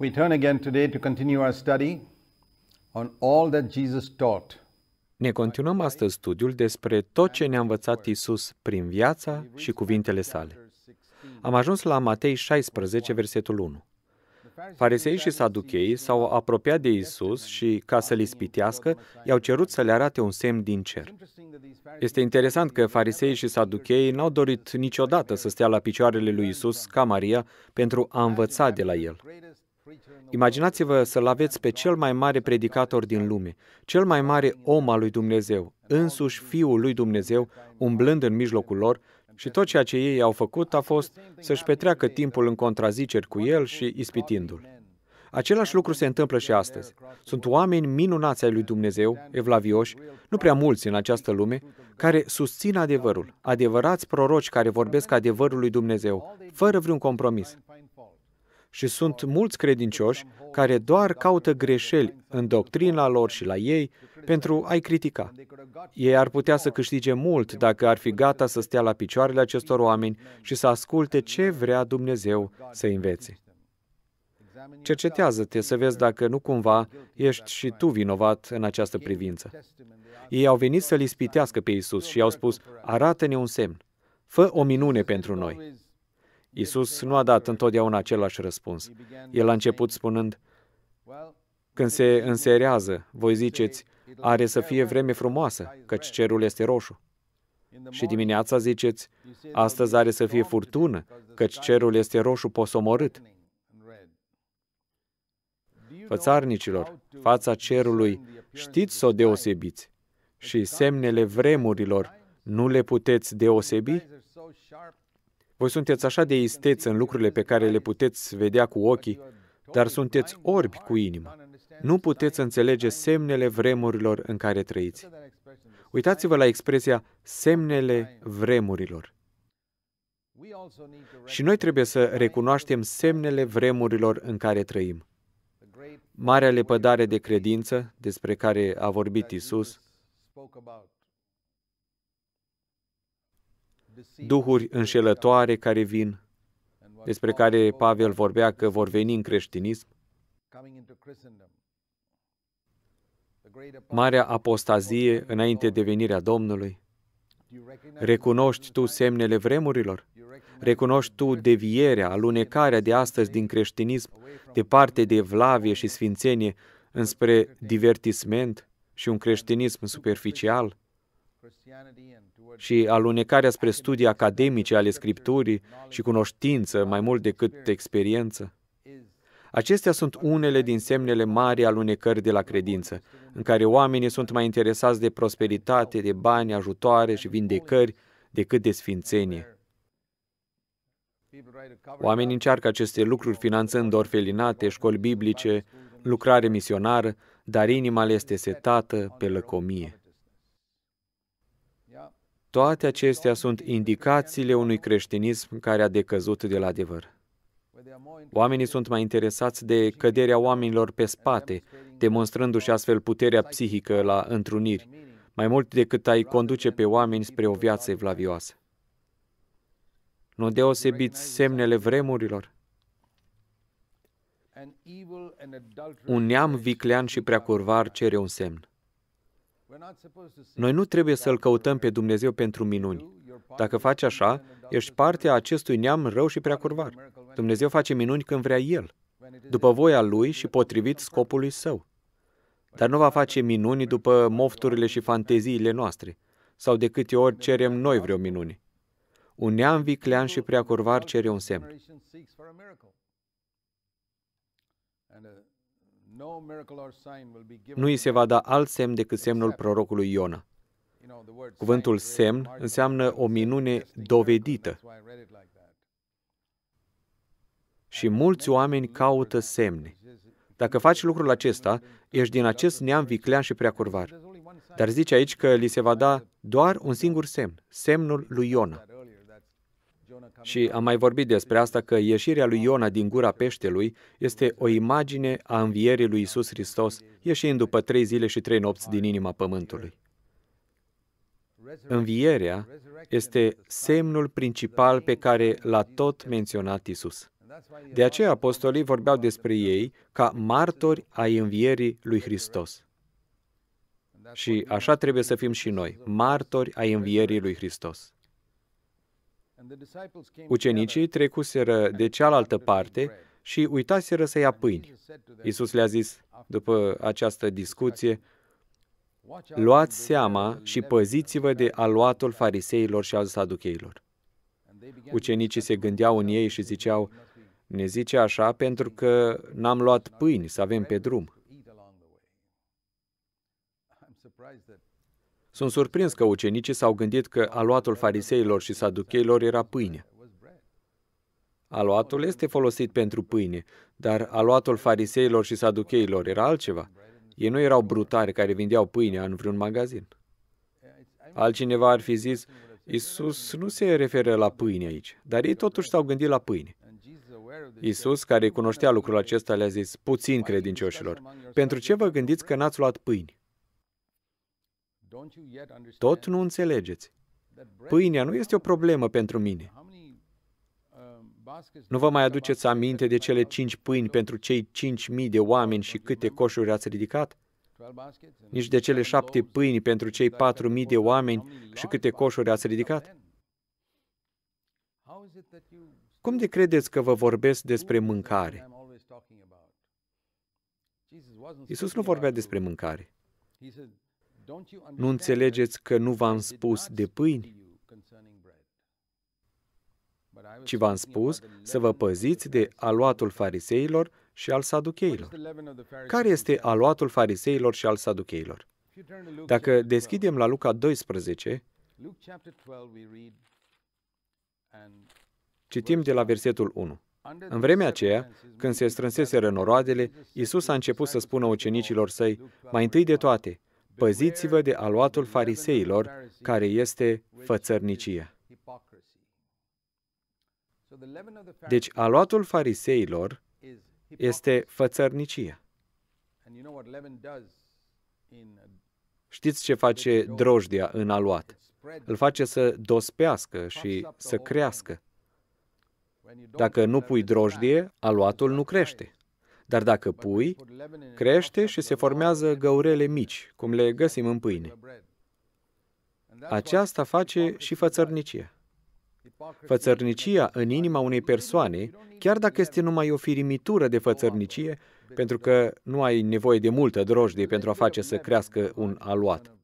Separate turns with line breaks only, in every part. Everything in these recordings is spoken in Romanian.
We turn again today to continue our study on all that
Jesus taught. Ne continuăm astăzi studiul despre tot ce ne-a învățat Isus prin viața și cuvintele sale. Am ajuns la Matei 16, versetul 1. Farisei și saducheii s-au apropiat de Isus și, ca să-l ispitească, i-au cerut să le arate un semn din cer. Este interesant că farisei și saducheii n-au dorit niciodată să stea la picioarele lui Isus ca Maria pentru a învăța de la el. Imaginați-vă să-l aveți pe cel mai mare predicator din lume, cel mai mare om al lui Dumnezeu, însuși Fiul lui Dumnezeu, umblând în mijlocul lor și tot ceea ce ei au făcut a fost să-și petreacă timpul în contraziceri cu el și ispitindu-l. Același lucru se întâmplă și astăzi. Sunt oameni minunați ai lui Dumnezeu, evlavioși, nu prea mulți în această lume, care susțin adevărul, adevărați proroci care vorbesc adevărul lui Dumnezeu, fără vreun compromis. Și sunt mulți credincioși care doar caută greșeli în doctrina lor și la ei pentru a-i critica. Ei ar putea să câștige mult dacă ar fi gata să stea la picioarele acestor oameni și să asculte ce vrea Dumnezeu să învețe. Cercetează-te să vezi dacă nu cumva ești și tu vinovat în această privință. Ei au venit să-L ispitească pe Isus și i-au spus, arată-ne un semn, fă o minune pentru noi. Isus nu a dat întotdeauna același răspuns. El a început spunând, când se înserează, voi ziceți, are să fie vreme frumoasă, căci cerul este roșu. Și dimineața ziceți, astăzi are să fie furtună, căci cerul este roșu posomorât. Fățarnicilor, fața cerului, știți să o deosebiți și semnele vremurilor nu le puteți deosebi? Voi sunteți așa de isteți în lucrurile pe care le puteți vedea cu ochii, dar sunteți orbi cu inima. Nu puteți înțelege semnele vremurilor în care trăiți. Uitați-vă la expresia semnele vremurilor. Și noi trebuie să recunoaștem semnele vremurilor în care trăim. Marea lepădare de credință, despre care a vorbit Isus, duhuri înșelătoare care vin, despre care Pavel vorbea că vor veni în creștinism, marea apostazie înainte de venirea Domnului. Recunoști tu semnele vremurilor? Recunoști tu devierea, alunecarea de astăzi din creștinism, departe de vlavie și sfințenie, înspre divertisment și un creștinism superficial? și alunecarea spre studii academice ale Scripturii și cunoștință mai mult decât experiență. Acestea sunt unele din semnele mari alunecări de la credință, în care oamenii sunt mai interesați de prosperitate, de bani, ajutoare și vindecări decât de sfințenie. Oamenii încearcă aceste lucruri finanțând orfelinate, școli biblice, lucrare misionară, dar inima le este setată pe lăcomie. Toate acestea sunt indicațiile unui creștinism care a decăzut de la adevăr. Oamenii sunt mai interesați de căderea oamenilor pe spate, demonstrându-și astfel puterea psihică la întruniri, mai mult decât ai conduce pe oameni spre o viață evlavioasă. Nu deosebiți semnele vremurilor? Un neam viclean și preacurvar cere un semn. Noi nu trebuie să-L căutăm pe Dumnezeu pentru minuni. Dacă faci așa, ești partea acestui neam rău și preacurvar. Dumnezeu face minuni când vrea El, după voia Lui și potrivit scopului Său. Dar nu va face minuni după mofturile și fanteziile noastre, sau de câte ori cerem noi vreo minune. Un neam viclean și preacurvar cere un semn. Nu îi se va da alt semn decât semnul prorocului Iona. Cuvântul semn înseamnă o minune dovedită. Și mulți oameni caută semne. Dacă faci lucrul acesta, ești din acest neam viclean și preacurvar. Dar zice aici că li se va da doar un singur semn, semnul lui Iona. Și am mai vorbit despre asta că ieșirea lui Iona din gura peștelui este o imagine a învierii lui Isus Hristos, ieșind după trei zile și trei nopți din inima pământului. Învierea este semnul principal pe care l-a tot menționat Isus. De aceea apostolii vorbeau despre ei ca martori ai învierii lui Hristos. Și așa trebuie să fim și noi, martori ai învierii lui Hristos. Ucenicii trecuseră de cealaltă parte și uitaseră să ia pâini. Iisus le-a zis, după această discuție, Luați seama și păziți-vă de aluatul fariseilor și al saducheilor. Ucenicii se gândeau în ei și ziceau, ne zice așa pentru că n-am luat pâini să avem pe drum. Sunt surprins că ucenicii s-au gândit că aluatul fariseilor și saducheilor era pâine. Aluatul este folosit pentru pâine, dar aluatul fariseilor și saducheilor era altceva. Ei nu erau brutari care vindeau pâinea în vreun magazin. Altcineva ar fi zis, Isus nu se referă la pâine aici, dar ei totuși s-au gândit la pâine. Isus, care cunoștea lucrul acesta, le-a zis, puțin credincioșilor, pentru ce vă gândiți că n-ați luat pâine? Tot nu înțelegeți. Pâinea nu este o problemă pentru mine.
Um, nu vă mai
aduceți aminte de cele cinci pâini pentru cei cinci mii de oameni și câte coșuri ați ridicat? Nici de cele șapte pâini pentru cei patru mii de oameni și câte coșuri ați ridicat? Cum de credeți că vă vorbesc despre mâncare? Iisus nu vorbea despre mâncare.
Nu înțelegeți
că nu v-am spus de pâini, ci v-am spus să vă păziți de aluatul fariseilor și al saducheilor. Care este aluatul fariseilor și al saducheilor? Dacă deschidem la Luca 12, citim de la versetul 1. În vremea aceea, când se strânseseră noroadele, Iisus a început să spună ucenicilor săi, mai întâi de toate, păziți-vă de aluatul fariseilor, care este fățărnicia. Deci, aluatul fariseilor este fățărnicia. Știți ce face drojdia în aluat? Îl face să dospească și să crească. Dacă nu pui drojdie, aluatul nu crește. Dar dacă pui, crește și se formează găurele mici, cum le găsim în pâine. Aceasta face și fățărnicia. Fățărnicia în inima unei persoane, chiar dacă este numai o firimitură de fățărnicie, pentru că nu ai nevoie de multă drojdie pentru a face să crească un aluat.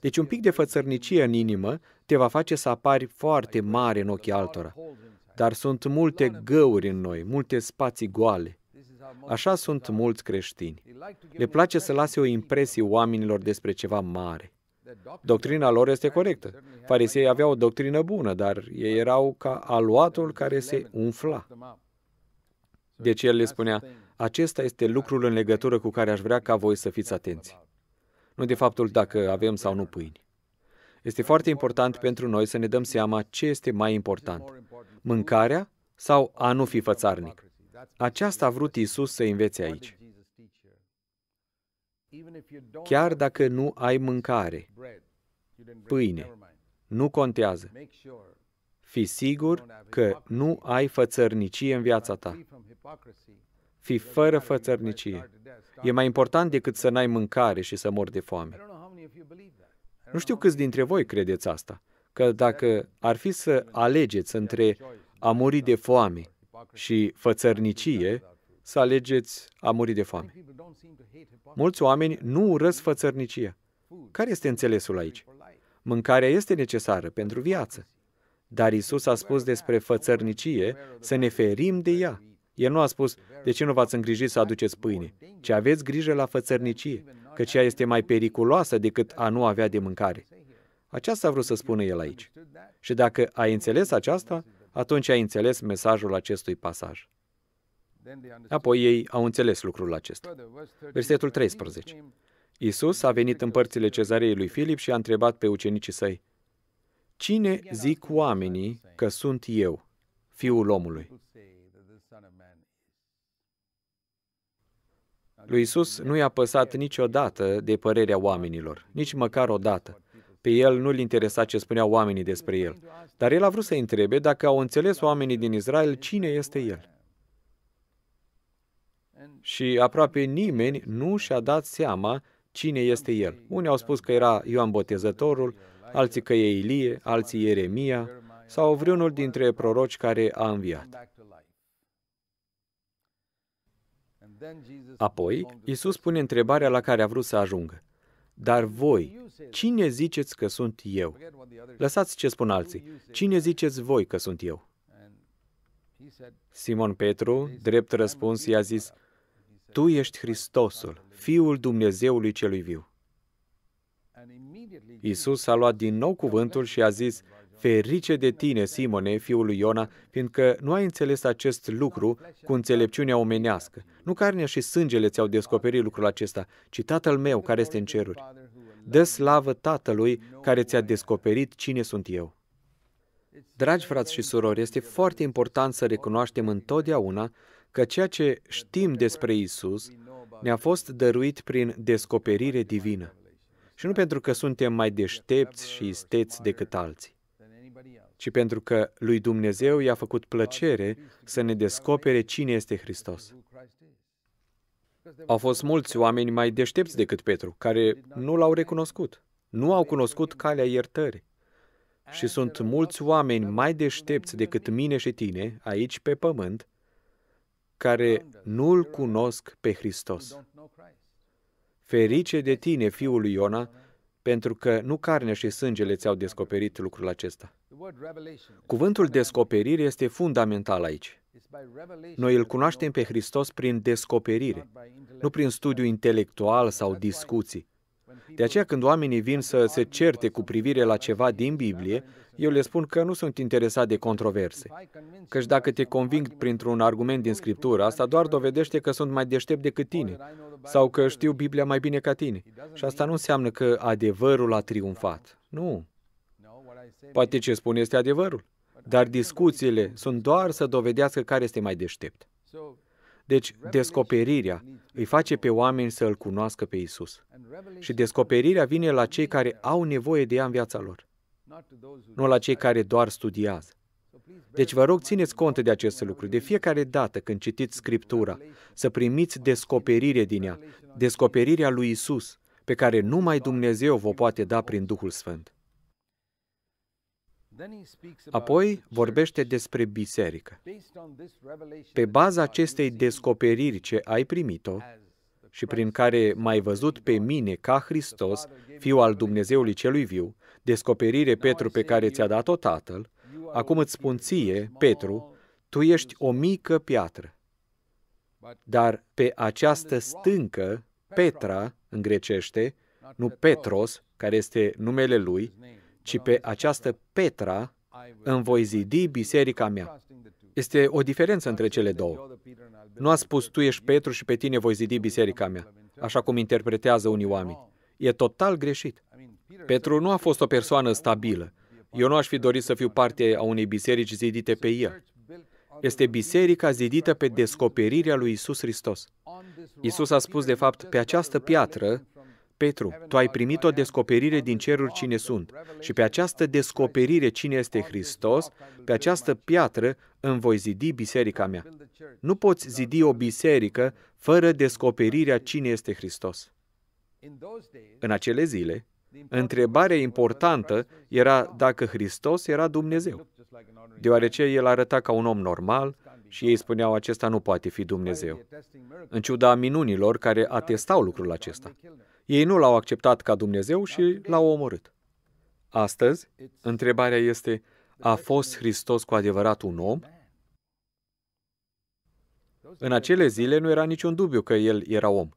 Deci un pic de fățărnicie în inimă te va face să apari foarte mare în ochii altora. Dar sunt multe găuri în noi, multe spații goale. Așa sunt mulți creștini. Le place să lase o impresie oamenilor despre ceva mare. Doctrina lor este corectă. Farisei aveau o doctrină bună, dar ei erau ca aluatul care se umfla. Deci el le spunea, acesta este lucrul în legătură cu care aș vrea ca voi să fiți atenți. Nu de faptul dacă avem sau nu pâini. Este foarte important pentru noi să ne dăm seama ce este mai important mâncarea sau a nu fi fățarnic. Aceasta a vrut Isus să învețe aici. Chiar dacă nu ai mâncare, pâine, nu contează. Fi sigur că nu ai fățărnicie în viața ta. Fi fără fățărnicie. E mai important decât să n-ai mâncare și să mor de foame. Nu știu câți dintre voi credeți asta, că dacă ar fi să alegeți între a muri de foame și fățărnicie, să alegeți a muri de foame. Mulți oameni nu urăsc fățărnicia. Care este înțelesul aici? Mâncarea este necesară pentru viață. Dar Isus a spus despre fățărnicie să ne ferim de ea. El nu a spus, de ce nu v-ați îngrijit să aduceți pâine, ci aveți grijă la fățărnicie, căci ea este mai periculoasă decât a nu avea de mâncare. Aceasta a vrut să spună el aici. Și dacă ai înțeles aceasta, atunci ai înțeles mesajul acestui pasaj. Apoi ei au înțeles lucrul acesta. Versetul 13. Isus a venit în părțile cezarei lui Filip și a întrebat pe ucenicii săi, Cine zic oamenii că sunt eu, fiul omului? Lui Isus nu i-a păsat niciodată de părerea oamenilor, nici măcar o dată. Pe el nu-l interesa ce spuneau oamenii despre el, dar el a vrut să întrebe dacă au înțeles oamenii din Israel cine este el. Și aproape nimeni nu și-a dat seama cine este el. Unii au spus că era Ioan Botezătorul, alții că e Ilie, alții Ieremia, sau vreunul dintre proroci care a înviat. Apoi, Isus pune întrebarea la care a vrut să ajungă. Dar voi, cine ziceți că sunt eu? Lăsați ce spun alții. Cine ziceți voi că sunt eu? Simon Petru, drept răspuns, i-a zis, Tu ești Hristosul, Fiul Dumnezeului Celui Viu. Iisus a luat din nou cuvântul și a zis, Ferice de tine, Simone, fiul lui Iona, fiindcă nu ai înțeles acest lucru cu înțelepciunea omenească. Nu carnea și sângele ți-au descoperit lucrul acesta, ci Tatăl meu care este în ceruri. Dă slavă Tatălui care ți-a descoperit cine sunt eu. Dragi frați și surori, este foarte important să recunoaștem întotdeauna că ceea ce știm despre Isus ne-a fost dăruit prin descoperire divină. Și nu pentru că suntem mai deștepți și isteți decât alții ci pentru că lui Dumnezeu i-a făcut plăcere să ne descopere cine este Hristos. Au fost mulți oameni mai deștepți decât Petru, care nu l-au recunoscut, nu au cunoscut calea iertării. Și sunt mulți oameni mai deștepți decât mine și tine, aici pe pământ, care nu-L cunosc pe Hristos. Ferice de tine, fiul lui Iona, pentru că nu carnea și sângele ți-au descoperit lucrul acesta. Cuvântul descoperire este fundamental aici. Noi îl cunoaștem pe Hristos prin descoperire, nu prin studiu intelectual sau discuții. De aceea, când oamenii vin să se certe cu privire la ceva din Biblie, eu le spun că nu sunt interesat de controverse. Căci dacă te conving printr-un argument din Scriptură, asta doar dovedește că sunt mai deștept decât tine sau că știu Biblia mai bine ca tine. Și asta nu înseamnă că adevărul a triumfat. Nu. Poate ce spun este adevărul, dar discuțiile sunt doar să dovedească care este mai deștept. Deci, descoperirea îi face pe oameni să îl cunoască pe Isus. Și descoperirea vine la cei care au nevoie de ea în viața lor, nu la cei care doar studiază. Deci vă rog, țineți cont de acest lucru. De fiecare dată când citiți Scriptura, să primiți descoperire din ea, descoperirea lui Isus, pe care numai Dumnezeu vă poate da prin Duhul Sfânt.
Apoi vorbește
despre biserică. Pe baza acestei descoperiri ce ai primit-o și prin care m-ai văzut pe mine ca Hristos, Fiul al Dumnezeului Celui Viu, descoperire, Petru, pe care ți-a dat-o Tatăl, acum îți spun ție, Petru, tu ești o mică piatră. Dar pe această stâncă, Petra, în grecește, nu Petros, care este numele lui, ci pe această Petra îmi voi zidi biserica mea. Este o diferență între cele două. Nu a spus, tu ești Petru și pe tine voi zidi biserica mea, așa cum interpretează unii oameni. E total greșit. Petru nu a fost o persoană stabilă. Eu nu aș fi dorit să fiu parte a unei biserici zidite pe el. Este biserica zidită pe descoperirea lui Isus Hristos. Isus a spus, de fapt, pe această piatră Petru, tu ai primit o descoperire din ceruri cine sunt și pe această descoperire cine este Hristos, pe această piatră îmi voi zidi biserica mea. Nu poți zidi o biserică fără descoperirea cine este Hristos. În acele zile, întrebarea importantă era dacă Hristos era Dumnezeu, deoarece el arăta ca un om normal și ei spuneau acesta nu poate fi Dumnezeu, în ciuda minunilor care atestau lucrul acesta. Ei nu l-au acceptat ca Dumnezeu și l-au omorât. Astăzi, întrebarea este, a fost Hristos cu adevărat un om? În acele zile nu era niciun dubiu că el era om.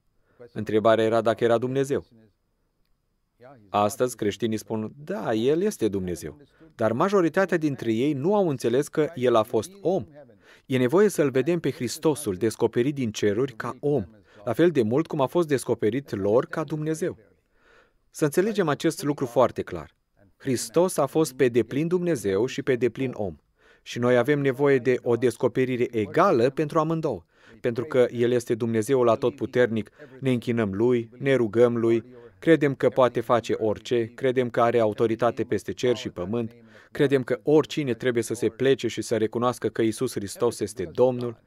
Întrebarea era dacă era Dumnezeu. Astăzi creștinii spun, da, El este Dumnezeu, dar majoritatea dintre ei nu au înțeles că El a fost om. E nevoie să-L vedem pe Hristosul descoperit din ceruri ca om, la fel de mult cum a fost descoperit lor ca Dumnezeu. Să înțelegem acest lucru foarte clar. Hristos a fost pe deplin Dumnezeu și pe deplin om. Și noi avem nevoie de o descoperire egală pentru amândouă, pentru că El este Dumnezeul atotputernic, ne închinăm Lui, ne rugăm Lui, credem că poate face orice, credem că are autoritate peste cer și pământ, credem că oricine trebuie să se plece și să recunoască că Isus Hristos este Domnul,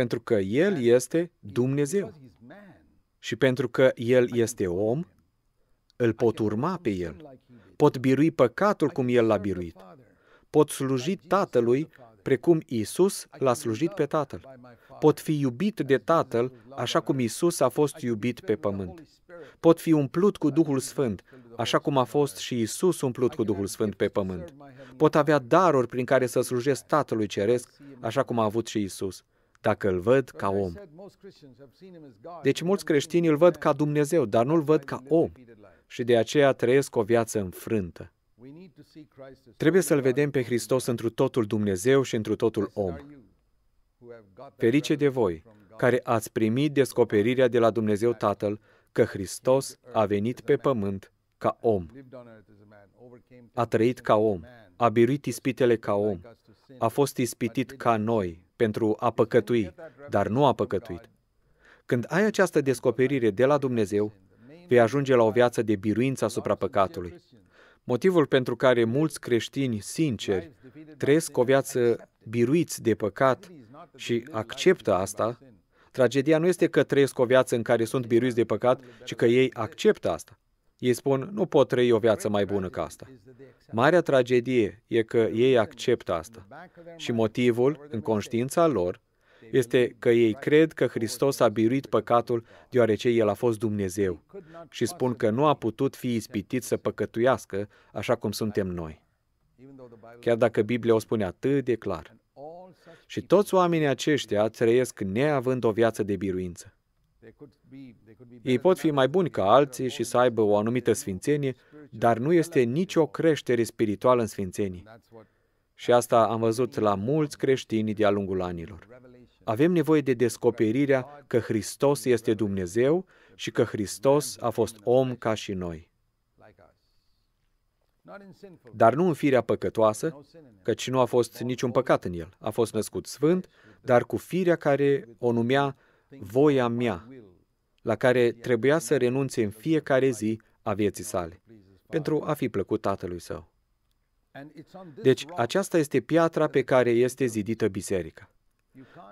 pentru că El este Dumnezeu. Și pentru că El este om, îl pot urma pe El. Pot birui păcatul cum El l-a biruit. Pot sluji Tatălui precum Isus l-a slujit pe Tatăl. Pot fi iubit de Tatăl așa cum Isus a fost iubit pe pământ. Pot fi umplut cu Duhul Sfânt, așa cum a fost și Isus umplut cu Duhul Sfânt pe pământ. Pot avea daruri prin care să slujesc Tatălui Ceresc, așa cum a avut și Isus dacă îl văd ca om. Deci mulți creștini îl văd ca Dumnezeu, dar nu îl văd ca om și de aceea trăiesc o viață înfrântă. Trebuie să-L vedem pe Hristos întru totul Dumnezeu și întru totul om. Ferice de voi, care ați primit descoperirea de la Dumnezeu Tatăl că Hristos a venit pe pământ ca om. A trăit ca om, a biruit ispitele ca om, a fost ispitit ca noi, pentru a păcătui, dar nu a păcătuit. Când ai această descoperire de la Dumnezeu, vei ajunge la o viață de biruință asupra păcatului. Motivul pentru care mulți creștini sinceri trăiesc o viață biruiți de păcat și acceptă asta, tragedia nu este că trăiesc o viață în care sunt biruiți de păcat, ci că ei acceptă asta. Ei spun, nu pot trăi o viață mai bună ca asta. Marea tragedie e că ei acceptă asta. Și motivul, în conștiința lor, este că ei cred că Hristos a biruit păcatul deoarece El a fost Dumnezeu și spun că nu a putut fi ispitit să păcătuiască așa cum suntem noi. Chiar dacă Biblia o spune atât de clar. Și toți oamenii aceștia trăiesc neavând o viață de biruință. Ei pot fi mai buni ca alții și să aibă o anumită sfințenie, dar nu este nicio creștere spirituală în sfințenie. Și asta am văzut la mulți creștini de-a lungul anilor. Avem nevoie de descoperirea că Hristos este Dumnezeu și că Hristos a fost om ca și noi. Dar nu în firea păcătoasă, căci nu a fost niciun păcat în el. A fost născut sfânt, dar cu firea care o numea voia mea, la care trebuia să renunțe în fiecare zi a vieții sale, pentru a fi plăcut Tatălui Său. Deci, aceasta este piatra pe care este zidită biserica.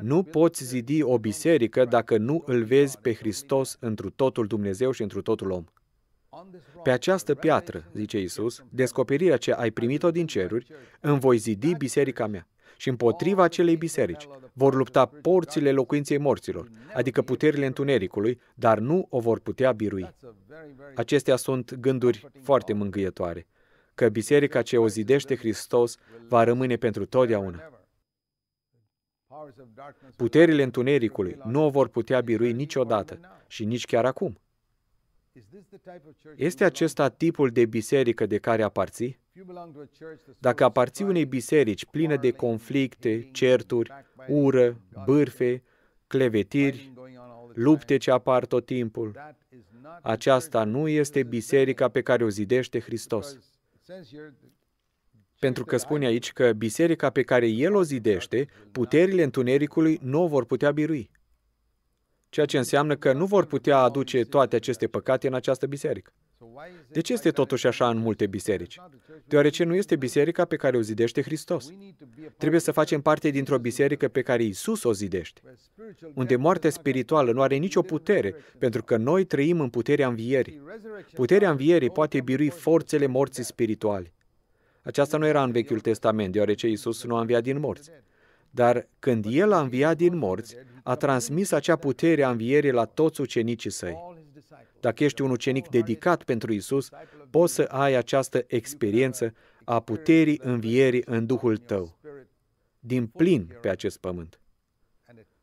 Nu poți zidi o biserică dacă nu îl vezi pe Hristos întru totul Dumnezeu și întru totul om. Pe această piatră, zice Isus, descoperirea ce ai primit-o din ceruri, îmi voi zidi biserica mea și împotriva acelei biserici. Vor lupta porțile locuinței morților, adică puterile întunericului, dar nu o vor putea birui. Acestea sunt gânduri foarte mângâietoare, că biserica ce o zidește Hristos va rămâne pentru totdeauna. Puterile întunericului nu o vor putea birui niciodată și nici chiar acum. Este acesta tipul de biserică de care aparții? Dacă aparții unei biserici pline de conflicte, certuri, ură, bârfe, clevetiri, lupte ce apar tot timpul, aceasta nu este biserica pe care o zidește Hristos. Pentru că spune aici că biserica pe care El o zidește, puterile întunericului nu o vor putea birui ceea ce înseamnă că nu vor putea aduce toate aceste păcate în această biserică. De ce este totuși așa în multe biserici? Deoarece nu este biserica pe care o zidește Hristos. Trebuie să facem parte dintr-o biserică pe care Isus o zidește, unde moartea spirituală nu are nicio putere, pentru că noi trăim în puterea învierii. Puterea învierii poate birui forțele morții spirituale. Aceasta nu era în Vechiul Testament, deoarece Isus nu a înviat din morți. Dar când El a înviat din morți, a transmis acea putere a învierii la toți ucenicii săi. Dacă ești un ucenic dedicat pentru Isus, poți să ai această experiență a puterii învierii în Duhul tău, din plin pe acest pământ,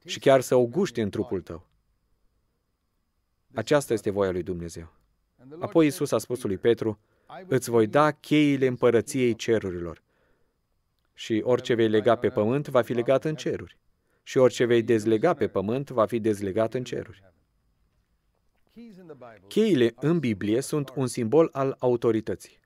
și chiar să o guști în trupul tău. Aceasta este voia lui Dumnezeu. Apoi Isus a spus lui Petru, îți voi da cheile împărăției cerurilor și orice vei lega pe pământ va fi legat în ceruri și orice vei dezlega pe pământ va fi dezlegat în ceruri. Cheile în Biblie sunt un simbol al autorității.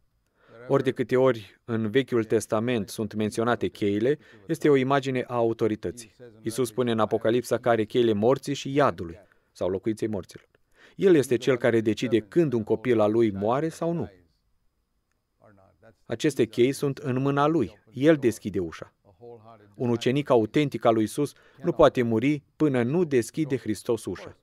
Ori de câte ori în Vechiul Testament sunt menționate cheile, este o imagine a autorității. Iisus spune în Apocalipsa are cheile morții și iadului, sau locuinței morților. El este cel care decide când un copil al lui moare sau nu. Aceste chei sunt în mâna lui. El deschide ușa. Un ucenic autentic al lui Isus nu poate muri până nu deschide Hristos ușa.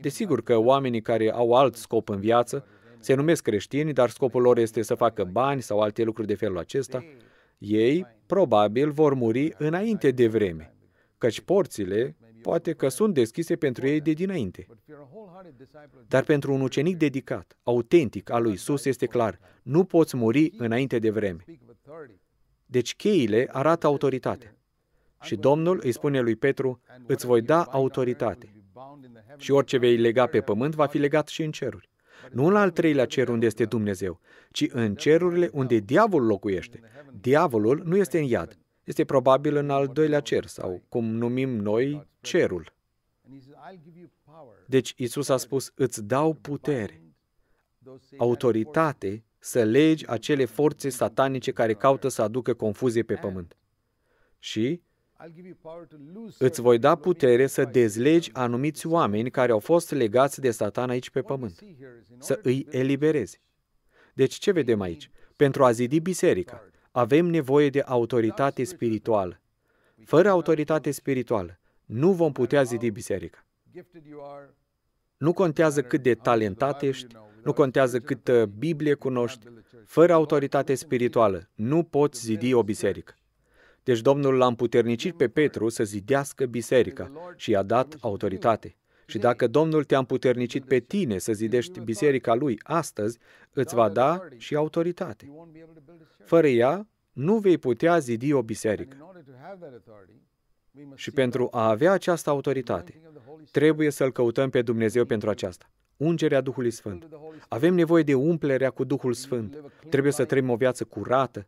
Desigur că oamenii care au alt scop în viață se numesc creștini, dar scopul lor este să facă bani sau alte lucruri de felul acesta. Ei, probabil, vor muri înainte de vreme, căci porțile poate că sunt deschise pentru ei de dinainte. Dar pentru un ucenic dedicat, autentic al lui Isus, este clar, nu poți muri înainte de vreme. Deci cheile arată autoritate. Și Domnul îi spune lui Petru, îți voi da autoritate. Și orice vei lega pe pământ va fi legat și în ceruri. Nu la al treilea cer unde este Dumnezeu, ci în cerurile unde diavolul locuiește. Diavolul nu este în iad. Este probabil în al doilea cer, sau cum numim noi, cerul. Deci Isus a spus, îți dau putere, autoritate să legi acele forțe satanice care caută să aducă confuzie pe pământ. Și îți voi da putere să dezlegi anumiți oameni care au fost legați de satan aici pe pământ, să îi eliberezi. Deci ce vedem aici? Pentru a zidi biserica, avem nevoie de autoritate spirituală. Fără autoritate spirituală, nu vom putea zidi biserica. Nu contează cât de talentat ești, nu contează cât uh, Biblie cunoști, fără autoritate spirituală, nu poți zidi o biserică. Deci Domnul l-a împuternicit pe Petru să zidească biserica și i-a dat autoritate. Și dacă Domnul te-a împuternicit pe tine să zidești biserica lui astăzi, îți va da și autoritate. Fără ea, nu vei putea zidi o biserică. Și pentru a avea această autoritate, trebuie să-L căutăm pe Dumnezeu pentru aceasta ungerea Duhului Sfânt. Avem nevoie de umplerea cu Duhul Sfânt. Trebuie să trăim o viață curată,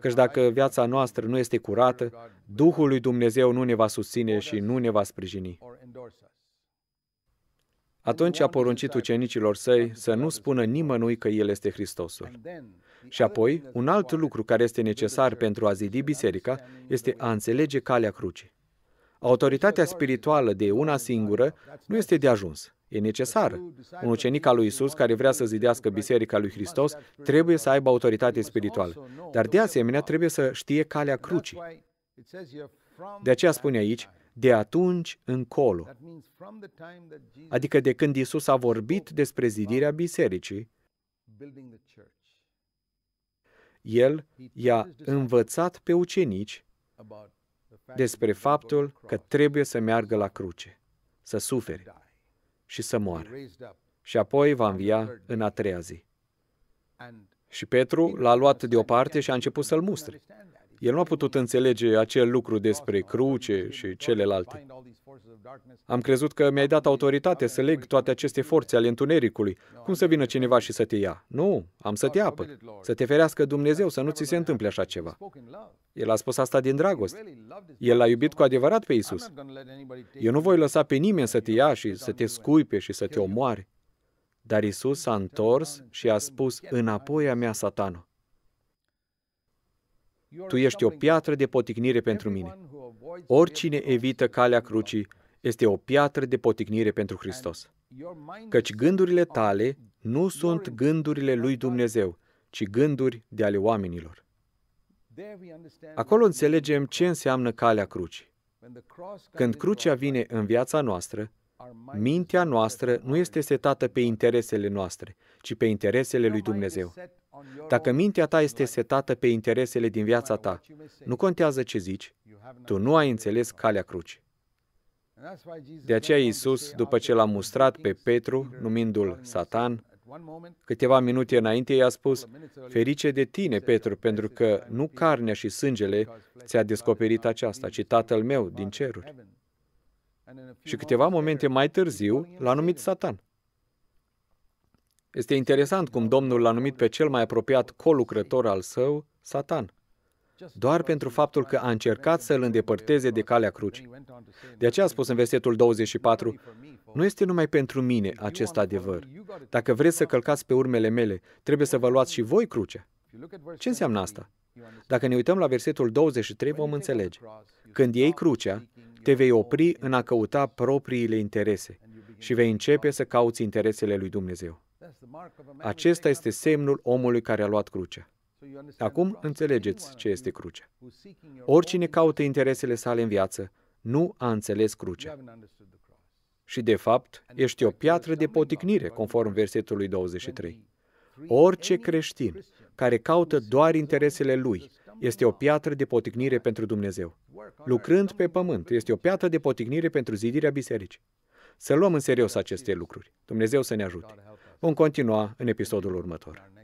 căci dacă viața noastră nu este curată, Duhul lui Dumnezeu nu ne va susține și nu ne va sprijini. Atunci a poruncit ucenicilor săi să nu spună nimănui că El este Hristosul. Și apoi, un alt lucru care este necesar pentru a zidi biserica este a înțelege calea crucii. Autoritatea spirituală de una singură nu este de ajuns, e necesară. Un ucenic al lui Isus care vrea să zidească Biserica lui Hristos trebuie să aibă autoritate spirituală, dar de asemenea trebuie să știe calea crucii. De aceea spune aici, de atunci încolo. Adică de când Isus a vorbit despre zidirea bisericii, el i-a învățat pe ucenici despre faptul că trebuie să meargă la cruce, să sufere și să moară. Și apoi va învia în a treia zi. Și Petru l-a luat deoparte și a început să-l mustre. El nu a putut înțelege acel lucru despre cruce și celelalte. Am crezut că mi-ai dat autoritate să leg toate aceste forțe ale întunericului. Cum să vină cineva și să te ia? Nu, am să te apă. Să te ferească Dumnezeu să nu ți se întâmple așa ceva. El a spus asta din dragoste. El l-a iubit cu adevărat pe Isus. Eu nu voi lăsa pe nimeni să te ia și să te scuipe și să te omoare. Dar Isus s-a întors și a spus, înapoi a mea, satanul. Tu ești o piatră de poticnire pentru mine. Oricine evită calea crucii este o piatră de poticnire pentru Hristos. Căci gândurile tale nu sunt gândurile lui Dumnezeu, ci gânduri de ale oamenilor. Acolo înțelegem ce înseamnă calea crucii. Când crucea vine în viața noastră, mintea noastră nu este setată pe interesele noastre, ci pe interesele lui Dumnezeu. Dacă mintea ta este setată pe interesele din viața ta, nu contează ce zici, tu nu ai înțeles calea cruci. De aceea Iisus, după ce l-a mustrat pe Petru, numindu-l Satan, câteva minute înainte i-a spus, Ferice de tine, Petru, pentru că nu carnea și sângele ți-a descoperit aceasta, ci Tatăl meu din ceruri. Și câteva momente mai târziu l-a numit Satan. Este interesant cum Domnul l-a numit pe cel mai apropiat colucrător al său, Satan, doar pentru faptul că a încercat să îl îndepărteze de calea crucii. De aceea a spus în versetul 24, nu este numai pentru mine acest adevăr. Dacă vreți să călcați pe urmele mele, trebuie să vă luați și voi crucea. Ce înseamnă asta? Dacă ne uităm la versetul 23, vom înțelege. Când iei crucea, te vei opri în a căuta propriile interese și vei începe să cauți interesele lui Dumnezeu. Acesta este semnul omului care a luat crucea. Acum înțelegeți ce este crucea. Oricine caută interesele sale în viață nu a înțeles crucea. Și de fapt, ești o piatră de poticnire, conform versetului 23. Orice creștin care caută doar interesele lui este o piatră de poticnire pentru Dumnezeu. Lucrând pe pământ este o piatră de poticnire pentru zidirea bisericii. Să luăm în serios aceste lucruri. Dumnezeu să ne ajute. Vom continua în episodul următor.